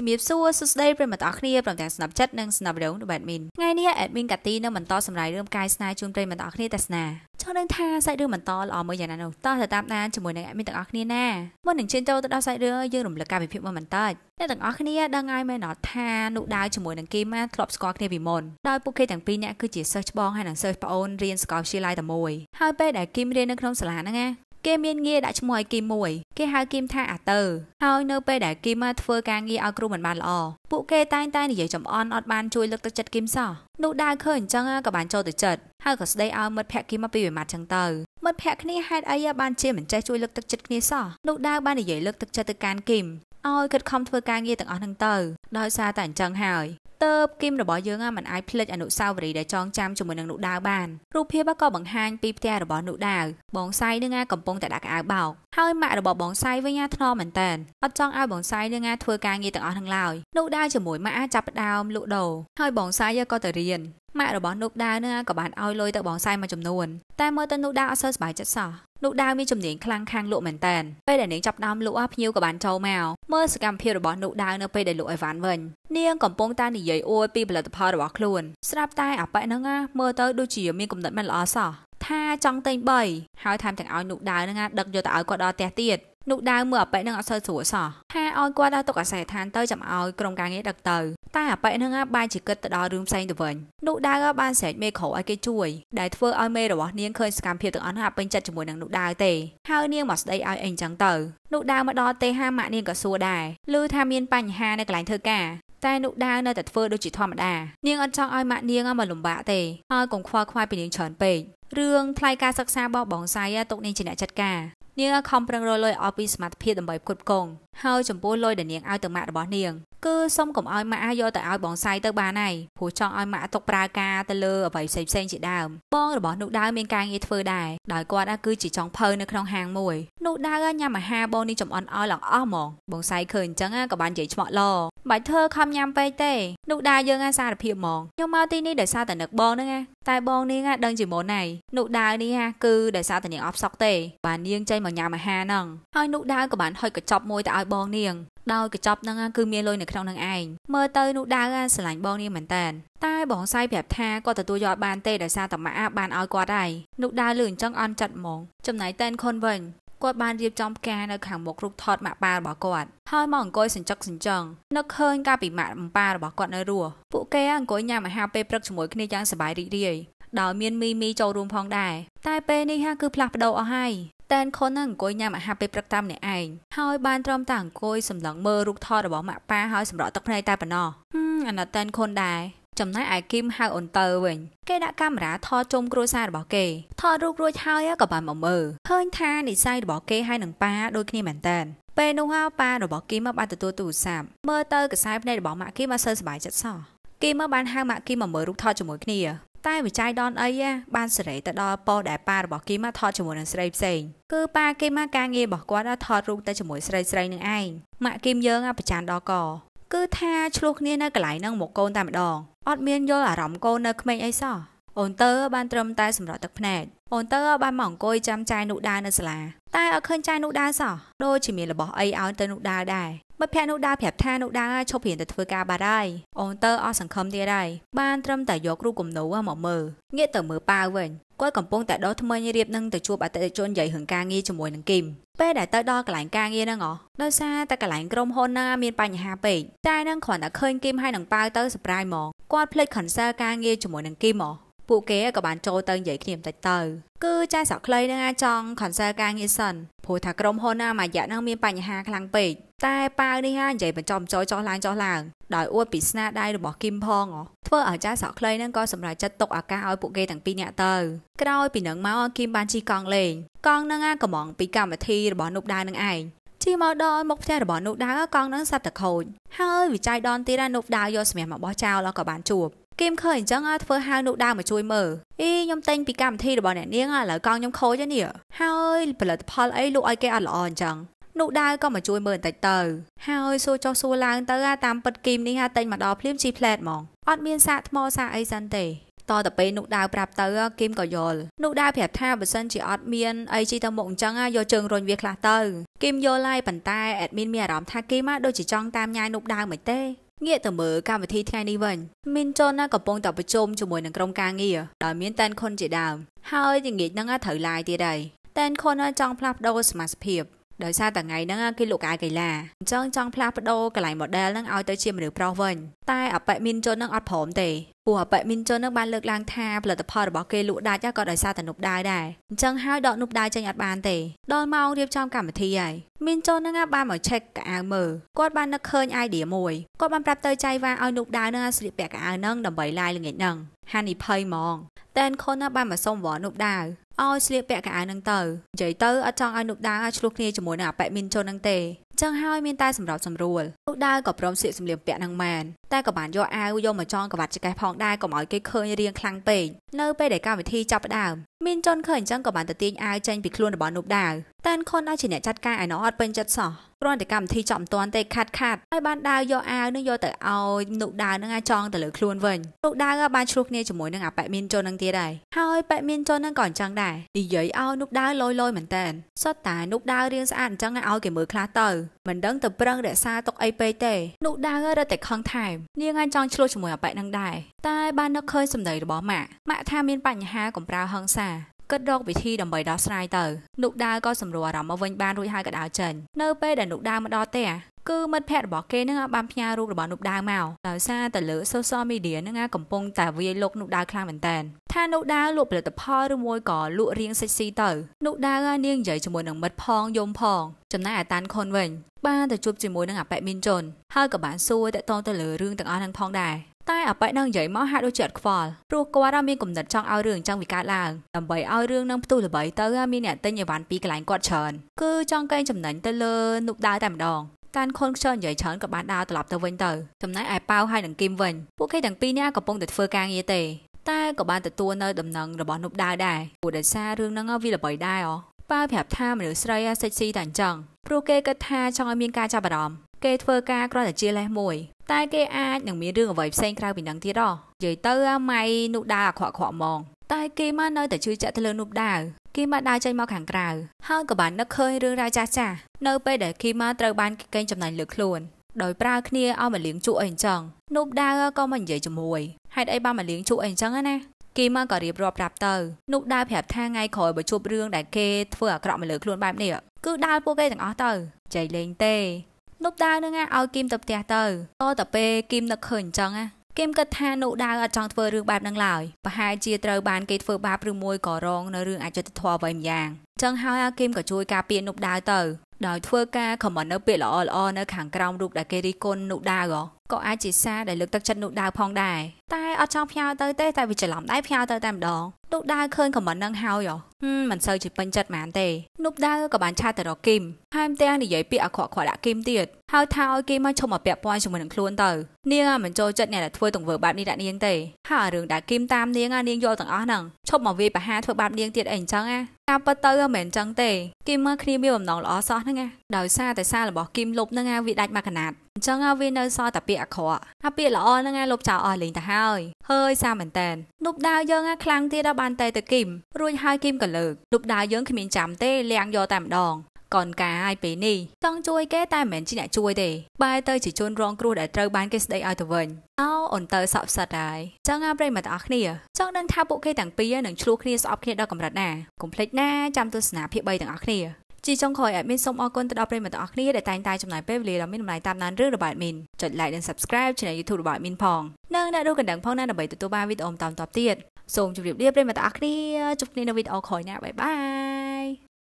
ជំរាបសួរសួស្តីប្រិយមិត្តអរគ្នាព្រមទាំងស្ដាប់ចិត្តនិងស្ដាប់រឿងរបស់ admin ថ្ងៃនេះ admin កាទីនឹងបន្តសម្រាយរឿងកាយស្នាជូនប្រិយមិត្តអរគ្នាទស្សនាចង់ដឹងថាសាច់រឿងបន្តល្អមើលយ៉ាងណានោះតោះទៅតាមដានជាមួយនឹង admin ទាំងអស់គ្នាណាមុននឹងជើញចូលទៅដល់សាច់រឿងយើងរំលឹកការវិភាគមួយបន្តិចអ្នកទាំងអស់គ្នាដឹងហើយមែនអត់ថានោះដាវជាមួយនឹងគេមកធ្លាប់ស្គាល់គ្នាពីមុនដោយពួកគេទាំងពីរអ្នកគឺជាសិស្សច្បងហើយនិងសិស្សប្អូនរៀនសាកលវិទ្យាល័យតែមួយហើយពេលដែលគីមរៀននៅក្នុងសាលាហ្នឹងណាគេមានងារដាក់ឈ្មោះឲ្យគីមមួយ គេហៅគីមថាអាទ័រហើយនៅ ពេលដែលគីមធ្វើការងារឲ្យគ្រូមិនបានល្អពួកគេតែងតែនិយាយចំអន់អត់បានជួយលើកទឹកចិត្តគីមសោះនោះដាវឃើញអញ្ចឹងក៏បានចូលទៅចិត្តហើយក៏ស្ដីឲ្យមិត្តភក្តិគីមពីវិមាត់អញ្ចឹងទៅមិត្តភក្តិគ្នាហេតុអីបានជាមិនចេះជួយលើកទឹកចិត្តគ្នាសោះនោះដាវបាននិយាយលើកទឹកចិត្តទៅកាន់គីមឲ្យគិតខំធ្វើការងារទាំងអស់ហ្នឹងទៅដោយសារតែអញ្ចឹងហើយទៅគីមរបស់យើងមិនអាចភ្លេចអនុស្សាវរីយ៍ដែលចងចាំជាមួយនឹងនោះដាវបានរូបភាពក៏បង្ហាញពីផ្ទះរបស់នោះដាវបងសាយនឹងអាកំពុងតែដាក់កៅអៅបោកហើយម៉ាក់របស់បងសាយវិញអាថ្នមមែនតើអត់ចង់ឲ្យបងសាយនឹងអាធ្វើការងារទាំងអស់នឹងឡើយនោះដាវជាមួយម៉ាក់អាចាប់ផ្ដើមលក់ដូរហើយបងសាយក៏ទៅរៀនម៉ាក់របស់នោះដាវនឹងក៏បានឲ្យលុយទៅបងសាយមួយចំនួនតែមើលទៅនោះដាវអត់សូវសប្បាយចិត្តសោះនោះដាវមានជំនាញខ្លាំងខាងលក់មែនតែនពេលដែលនាងចាប់ដើមលក់អាភ្ញៀវក៏បានចូលមកមើលសកម្មភាពរបស់នោះដាវនៅពេលដែលលក់អីវ៉ាន់វិញនាងកំពុងតែនិយាយអួយពីផលិតផលរបស់ខ្លួន ស្រាប់តែអប៉ិហ្នឹងមើលទៅដូចជាមានគំនិតមិនល្អសោះថាចង់ទិញ3ហើយថែមទាំងឲ្យនោះដាវហ្នឹងដឹកយកទៅឲ្យគាត់ដល់ផ្ទះទៀតនោះដាវមើលអប៉ិនឹងអត់សូវស្រួលសោះថាឲ្យគាត់ដល់ទុកអាសយដ្ឋានទៅចាំឲ្យក្រុមការងារដឹកទៅតែអប៉ិនឹងបានជាគិតទៅដល់រឿងផ្សេងទៅវិញនោះដាវបានស្រែកមេក្រូឲ្យគេជួយដែលធ្វើឲ្យមេរបស់នាងឃើញសកម្មភាពទាំងអស់នោះពេញចិត្តជាមួយនឹងនោះដាវទេហើយនាងមកស្ដីឲ្យអីចឹងទៅនោះដាវមកដល់ទេហាម៉ាក់នាងក៏សួរដែរឮថាមានបញ្ហានៅកន្លែងធ្វើការតែនោះដាវនៅតែធ្វើដូចជាធម្មតានាងអត់ចង់ឲ្យម៉ាក់នាងមកលំបាកទេហើយកុំខ្វល់ខ្វាយពីនាងច្រើនពេករឿងថ្លៃការសិក្សារបស់បងសាយទុកនាងជាអ្នកចាត់ការនាងខំប្រឹងរលុយអស់ពីសមត្ថភាពដើម្បីផ្គត់ផ្គង់ហើយចំពោះលុយដែលនាងឲ្យទៅម៉ាក់របស់នាងគឺសុំកុំឲ្យម៉ាក់យកទៅឲ្យបងសាយទៅបានហើយព្រោះចង់ឲ្យម៉ាក់ຕົកប្រើការទៅលើអ្វីផ្សេងផ្សេងជាដើមបងរបស់នោះដាវមានការងារធ្វើដែរដោយគាត់គឺជាចង់ភៅនៅក្នុងហាងមួយនោះដាវញ៉ាំអាហារបងនេះចំអន់ឲ្យឡើងអស់ហ្មងបងសាយឃើញអញ្ចឹងក៏បាននិយាយឆ្មក់ឡបាច់ធ្វើខំញ៉ាំពេកទេ នោះដាវយើងអាសារភាពហ្មងខ្ញុំមកទីនេះដោយសារតែនឹកបងហ្នឹងណាតែបងនាងដឹងជាមុនហើយនុដាវនេះគឺដោយសារតែនាងអបសក់ទេបាទនាងចេញមកញ៉ាំអាហារហ្នឹងហើយនុដាវក៏បានហុចកញ្ចប់មួយទៅឲ្យបងនាងដោយកញ្ចប់ហ្នឹងគឺមានលុយនៅក្នុងហ្នឹងឯងមើលទៅនុដាវស្រឡាញ់បងនាងមែនតើតែបងសាយប្រាប់ថាគាត់ទទួលយកបានទេដោយសារតែម៉ាក់បានឲ្យគាត់ហើយនុដាវលឺអញ្ចឹងអន់ចិត្តហ្មងចំណែកតែនខុនវិញគាត់បានរៀបចំផ្កានៅខាងមុខរូបថតម៉ាក់ប៉ារបស់គាត់ហើយមកអង្គុយសញ្ចឹកសញ្ជឹងនឹកឃើញការពិបាកអំប៉ារបស់គាត់នៅរស់ពួកគេអង្គុយញ៉ាំអាហារពេលព្រឹកជាមួយគ្នាយ៉ាងសប្បាយរីករាយដោយមានមីមីចូលរួមផងដែរតែពេលនេះហាគឺផ្លាស់ប្ដូរអស់ហើយតែនខុនអង្គុយញ៉ាំអាហារពេលព្រឹកតាមអ្នកឯងហើយបានត្រឹមតែអង្គុយសម្លឹងមើលរូបថតរបស់ម៉ាក់ប៉ាហើយសម្រក់ទឹកភ្នែកតែប៉ុណ្ណោះអាណិតតែនខុនដែរចំណែកឯគីមហៅអូនតើវិញគេដាក់កាមេរ៉ាថតជុំគ្រួសាររបស់គេថតរូបរួចហើយក៏បានមកមើលឃើញថានិស័យរបស់គេហើយនឹងប៉ាដូចគ្នាមែនតើពេលនោះហៅប៉ារបស់គីមកបានទទួលទូរស័ព្ទមើលទៅខ្សែភ្នែករបស់ម៉ាក់គីមកសើសប្បាយចិត្តសោះគីមកបានហៅម៉ាក់គីមកមើលរូបថតជាមួយគ្នា តែវិច័យដនអីបានសេរីទៅដល់ប៉ុដែលប៉ារបស់គីមកថតជាមួយនឹងស្រីផ្សេងគឺប៉ាគីមកការងាររបស់គាត់ថតរូបទៅជាមួយស្រីស្រីនឹងឯងម៉ាក់គីមយើងប្រច័នដល់កគឺថាឆ្លោះគ្នានៅកន្លែងហ្នឹងមកកូនតែម្ដងអត់មានយល់អារម្មណ៍កូននៅក្មេងអីសោះអូនតើបានត្រឹមតែសម្រាប់ទឹកភ្នែកអូនតើបានមកអង្គុយចាំចាយនោះដានៅសាលា តែអត់ឃើញចាយនោះដាសោះដូចជាមានរបស់អីឲ្យទៅនោះដាដែរមិត្តភ័ក្ដិនោះដាប្រាប់ថានោះដាឈប់រៀនទៅធ្វើការបាត់ហើយអូនតើអស់សង្ឃឹមទៀតហើយបានត្រឹមតែយករូបគំនូមកមើលងាកទៅមើលប៉ាវវិញគាត់កំពុងតែដោះថ្មិញរៀបនឹងទៅជួបអតិថិជននិយាយរឿងការងារជាមួយនឹងគីមពេលដែលទៅដល់កន្លែងការងារហ្នឹងហ៎ដោយសារតែកន្លែងក្រុមហ៊ុនណាមានបញ្ហាពេកតែនឹងគ្រាន់តែឃើញគីមហើយនឹងប៉ាវទៅសប្រាយហ្មងគាត់ភ្លេចខនសើការងារជាមួយនឹងគីមហ៎ពួកគេក៏បានចូលទៅនិយាយគ្នាបន្តិចទៅគឺចែស្រុកខ្លីនឹងអាចចង់ខនសើការងារសិនព្រោះថាក្រុមហ៊ុនណាមួយរយៈនឹងមានបញ្ហា ខ្លាំងពេកតែប៉ាវនេះហានិយាយបញ្ចំចូលចោះឡើងចោះឡើងដោយអួតពីស្នាដៃរបស់គឹមផងធ្វើឲ្យចាស់សក់ខ្លីនឹងក៏សម្រេចចិត្តទុកឱកាសឲ្យពួកគេទាំងពីរនាក់ទៅក្រោយពីនឹងមកគឹមបានជីកង់លេងកង់នឹងកំងពីកម្មវិធីរបស់នុបដានឹងឯងជីមកដល់មុខផ្ទះរបស់នុបដាកង់នឹងសັດតែខូចហើយវិច័យដនទៀតនុបដាយកសម្រាប់មកបោះចោលក៏បានជួបគីមឃើញអញ្ចឹងធ្វើហៅនុកដាវមកជួយមើលអីខ្ញុំតែងពីកម្មវិធីរបស់អ្នកនាងឥឡូវកង់ខ្ញុំខូចហើយនេះហើយផលិតផលអីលក់ឲ្យគេអត់ល្អអញ្ចឹងនុកដាវក៏មកជួយមើលបន្តិចទៅ ហើយសួរចោះសួរឡើងទៅតាមពិតគីមនេះហាតែងមកដល់ភ្លាមជីផ្លែតហ្មងអត់មានសាកថ្មសាកអីសិនទេតទៅពេលនុកដាវប្រាប់ទៅគីមក៏យល់នុកដាវប្រាប់ថាបើសិនជាអត់មានអីជីទៅមុខអញ្ចឹងយកជើងរុញវាខ្លះទៅគីមយល់ហើយប៉ុន្តែអេដមីនមានអារម្មណ៍ថាគីមដូចជាចង់តាមញ៉ាយនុកដាវមិនទេងាកទៅមើលកម្មវិធីថ្ងៃនេះវិញមីនចុនណាកំពុងតែប្រជុំជាមួយនឹងក្រុមការងារដែលមានតែនខុនជាដើមហើយជាងាកនឹងត្រូវឡាយទៀតហើយតែនខុនណាចង់ផ្លាស់ប្ដូរសមាជិកភាពដោយសារតែថ្ងៃហ្នឹងគេលក់កាយកីឡាអញ្ចឹងចង់ផ្លាស់ប្ដូរកន្លែង model ហ្នឹងឲ្យទៅជាមនុស្សប្រុសវិញតែអបិមានជនហ្នឹងអត់ព្រមទេពួកអបិមានជនហ្នឹងបានលើកឡើងថាផលិតផលរបស់គេលក់ដាច់ក៏ដោយសារតែនុបដាយដែរអញ្ចឹងហើយដកនុបដាយចេញអត់បានទេដល់ម៉ោងរៀបចំកម្មវិធីហើយមានជនហ្នឹងបានមក check កៅអៅមើលគាត់បាននឹកឃើញ idea មួយគាត់បានប្រាប់ទៅចៃវ៉ាឲ្យនុបដាយហ្នឹងស្លៀកពាក់កៅអៅហ្នឹងដើម្បីឡាយល្ងាចហ្នឹងហានិភ័យហ្មង Dan Connor បានមកសុំវ៉នុបដាវឲ្យស្លៀកពាក់កៅអៅនឹងទៅនិយាយទៅអត់ចង់ឲ្យនុបដាវឲ្យឆ្លោះគ្នាជាមួយនឹងអបិមីនជននឹងទេចឹងហើយមានតែសម្រាប់សម្រួលនុបដាវក៏ព្រមស្លៀកសម្លៀកបំពាក់នឹងមែនតែក៏បាន យកអាវយកមកចងក្បាត់ចកេះផងដែរកុំឲ្យគេឃើញរាងខ្លាំងពេកនៅពេលដែលកម្មវិធីចាប់ផ្ដើមមីនចុនឃើញអញ្ចឹងក៏បានទៅទាញអាវចេញពីខ្លួនរបស់នុបដាវតែនខុនដែលជាអ្នកចាត់ការឯណោះអត់ពេញចិត្តសោះគ្រាន់តែកម្មវិធីចប់មិនទាន់ទេខាត់ខាត់ហើយបានដាវយកអាវនឹងយកទៅឲ្យនុបដាវនឹងអាចចង់ទៅលើខ្លួនវិញនុបដាវក៏បានឆ្លោះគ្នាជាមួយនឹងអាប៉ែមីនចុននឹងទៀតដែរហើយប៉ែមីនចុននឹងក៏អញ្ចឹងដែរនិយាយឲ្យនុបដាវលយលយមែនតើសតតានុបដាវរៀងស្អាតអញ្ចឹងឲ្យគេមើលខ្លះទៅមិនដឹងទៅប្រឹងរក្សាទុកអីពេកទេនោះដាវរត់តែខឹងថែមនាងអាចចង់ឆ្លោះជាមួយអប៉ែកនឹងដែរតែបាននឹកឃើញសម្ដីរបស់ម៉ាក់ម៉ាក់ថាមានបញ្ហាកំប្រៅហឹង្សាគិតរកវិធីដើម្បីដោះស្រាយទៅនោះដាវក៏សម្រួលអារម្មណ៍មកវិញបានរួចហើយកដៅចេញនៅពេលដែលនោះដាវមកដល់ផ្ទះគឺមិត្តភ័ក្តិរបស់គេនឹងបានផ្ញើរូបរបស់នោះដាវមកដោយសារតែលើ social media នឹងកំពុងតែវាយលុកនោះដាវខ្លាំងមែនតើថានោះដាវលក់ផលិតផលឬមួយក៏លក់រៀងសិចស៊ីទៅនោះដាវនាងនិយាយជាមួយនឹងមិត្តផងយំផងចំណែកអាតានខុនវិញបានទៅជួបជាមួយនឹងអប៉ិមីនជនហើយក៏បានសួរតកតងទៅលើរឿងទាំងអស់ហ្នឹងផងដែរតែអប៉ិនឹងនិយាយមកហាក់ដូចជាអត់ខ្វល់ព្រោះគាត់មានគំនិតចង់ឲ្យរឿងចឹងវាកើតឡើងដើម្បីឲ្យរឿងនឹងផ្ទុះល្បីទៅមានអ្នក ទិញអីវ៉ាន់ពីកន្លែងគាត់ច្រើនគឺចង់កេងចំណេញទៅលើនុកដាវតែម្ដងតានខុនខ្យល់និយាយច្រើនក៏បានដើរត្រឡប់ទៅវិញទៅចំណែកឯប៉ាវហើយនឹងគីមវិញពួកគេទាំងពីរនាក់កំពុងតែធ្វើការងារទេតែក៏បានទទួលនៅដំណឹងរបស់នោះដែរដែរព្រោះដោយសាររឿងហ្នឹងវាល្បីដែរអូប៉ាប្រាប់ថាមនុស្សស្រីសិចស៊ីតែអញ្ចឹងព្រោះគេគិតថាចង់ឲ្យមានការចាប់អារម្មណ៍គេធ្វើការគ្រាន់តែជាលេសមួយតែគេអាចនឹងមានរឿងអ្វីផ្សេងក្រៅពីនឹងទៀតហ៎និយាយទៅអាម៉ៃនោះដែរអាខ្វក់ខ្វក់ហ្មងតែគេមកនៅតែជឿចាក់ទៅលើនោះដែរគេមកដើរចេញមកខាងក្រៅហើយក៏បាននឹកឃើញរឿងរ៉ាវចាស់ចាស់នៅពេលដែលគីម៉ាត្រូវបានគេកេងចំណាញ់លើខ្លួនដោយប្រើគ្នាឲ្យមកលៀងជក់អីអញ្ចឹងនូបដាវក៏មកនិយាយជាមួយហេតុអីបានមកលៀងជក់អីអញ្ចឹងណាគីមកក៏រៀបរាប់ប្រាប់ទៅនូបដាវប្រាប់ថាថ្ងៃក្រោយបើជួបរឿងដែលគេធ្វើអាក្រក់មកលើខ្លួនបែបនេះគឺដាវពួកគេទាំងអស់ទៅចៃលេងទេនូបដាវនឹងឲ្យគីមទៅផ្ទះទៅតទៅពេលគីមនឹកឃើញអញ្ចឹងណាគីមគិតថានូបដាវអត់ចង់ធ្វើរឿងបែបហ្នឹងឡើយប្រហែលជាត្រូវបានគេធ្វើបាបឬមួយក៏រងនៅរឿងអយុត្តិធម៌អ្វីម្យ៉ាងចឹងហើយអាគីមក៏ជួយការពារនុបដាវទៅដោយធ្វើការខមមិននៅពាក្យល្អៗនៅខាងក្រោមរូបដែលគេរិះគន់នុបដាវក៏អាចជាសារដែលលើកទឹកចិត្តនោះដាវផងដែរតែអត់ចង់ផ្ញើទៅទេតែវាច្រឡំដែរផ្ញើទៅតែម្ដងនោះដាវឃើញខមមិននឹងហើយហ៎មិនសូវជាពេញចិត្តហ្មងទេនោះដាវក៏បានឆាតទៅរកគីមហើយម្ទាំងនិយាយពាក្យអក្រក់ៗដាក់គីមទៀតហើយថាឲ្យគីមមកឈប់មកពាក់ព័ន្ធជាមួយនឹងខ្លួនទៅនាងមិនចូលចិត្តអ្នកដែលធ្វើទង្វើបែបនេះដាក់នាងទេហើយរឿងដែលគីមតាមនាងនាងយល់ទាំងអស់ហ្នឹងឈប់មកវាយប្រហារធ្វើបែបនាងទៀតអីអញ្ចឹងណាការពិតទៅមិនអញ្ចឹងទេគីមមើលគ្នាមានបំណងល្អសោះហ្នឹងណាដោយសារតែសាររបស់គីមលុបហ្នឹងណាវាដាច់មកកណាត់អញ្ចឹងវានៅសល់តែពាក្យអាក្រក់អាពាក្យល្អហ្នឹងឯងលុបចោលអស់លេងទៅហើយហើយសាមែនតែនលុបដាវយើងឯងខ្លាំងទៀតដល់បានតែទៅគីមរួចហើយគីមក៏លើកលុបដាវយើងគ្មានចាំទេលាងយកតែម្ដងកនការឲ្យពេលនេះចង់ជួយគេតែមិនមែនជាអ្នកជួយទេបែរទៅជាជនរងគ្រោះដែលត្រូវបានគេស្ដីឲ្យទៅវិញអោអូនទៅសក់សិតហើយចឹងអាប្រិយមិត្តអស់គ្នាចង់ដឹងថាពួកគេទាំងពីរនឹងឆ្លោះគ្នាស្អប់គ្នាដល់កម្រិតណាកុំភ្លេចណាចាំទស្សនាភាគ3ទាំងអស់គ្នាជាចុងក្រោយអេមីនសូមអរគុណទៅដល់ប្រិយមិត្តទាំងអស់គ្នាដែលតែងតែចំណាយពេលវេលាដ៏មានតម្លៃតាមដានរឿងរបស់អេមីនចុច like និង subscribe ឆានែល YouTube របស់អេមីនផងនិងអ្នករូកណ្ដឹងផងណាដើម្បីទទួលបានវីដេអូតាមតបទៀតសូមជម្រាបលាប្រិយមិត្តទាំងអស់គ្នាជួបគ្នានៅវីដេអូក្រោយណាបាយបាយ